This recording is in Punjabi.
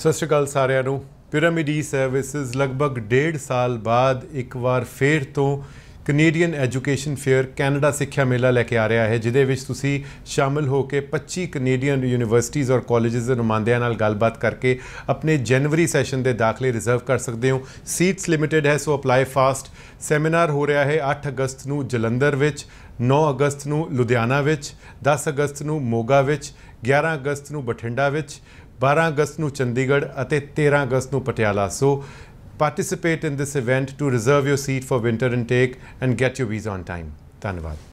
ਸਤਿ ਸ਼੍ਰੀ ਅਕਾਲ ਸਾਰਿਆਂ ਨੂੰ ਪਿਰਾਮਿਡ ਈ ਸਰਵਿਸਿਜ਼ ਲਗਭਗ 1.5 ਸਾਲ ਬਾਅਦ ਇੱਕ ਵਾਰ ਫੇਰ ਤੋਂ ਕੈਨੇਡੀਅਨ ਐਜੂਕੇਸ਼ਨ ਫੇਅਰ ਕੈਨੇਡਾ ਸਿੱਖਿਆ ਮੇਲਾ ਲੈ ਕੇ ਆ ਰਿਹਾ ਹੈ ਜਿਦੇ ਵਿੱਚ ਤੁਸੀਂ ਸ਼ਾਮਲ ਹੋ ਕੇ 25 ਕੈਨੇਡੀਅਨ ਯੂਨੀਵਰਸਿਟੀਆਂ ਔਰ ਕਾਲਜਿਸ ਦੇ ਨੁਮਾਇੰਦਿਆਂ ਨਾਲ ਗੱਲਬਾਤ ਕਰਕੇ ਆਪਣੇ ਜਨਵਰੀ ਸੈਸ਼ਨ ਦੇ ਦਾਖਲੇ ਰਿਜ਼ਰਵ ਕਰ ਸਕਦੇ ਹੋ ਸੀਟਸ ਲਿਮਿਟਿਡ ਹੈ ਸੋ ਅਪਲਾਈ ਫਾਸਟ ਸੈਮੀਨਾਰ ਹੋ ਰਿਹਾ ਹੈ 8 ਅਗਸਤ ਨੂੰ ਜਲੰਧਰ ਵਿੱਚ 9 ਅਗਸਤ ਨੂੰ ਲੁਧਿਆਣਾ ਵਿੱਚ 10 ਅਗਸਤ ਨੂੰ ਮੋਗਾ ਵਿੱਚ 11 ਅਗਸਤ ਨੂੰ ਬਠਿੰਡਾ ਵਿੱਚ 12 ਅਗਸਤ ਨੂੰ ਚੰਡੀਗੜ੍ਹ ਅਤੇ 13 ਅਗਸਤ ਨੂੰ Patiala so participate in this event to reserve your seat for winter intake and get your visa on time ਧੰਨਵਾਦ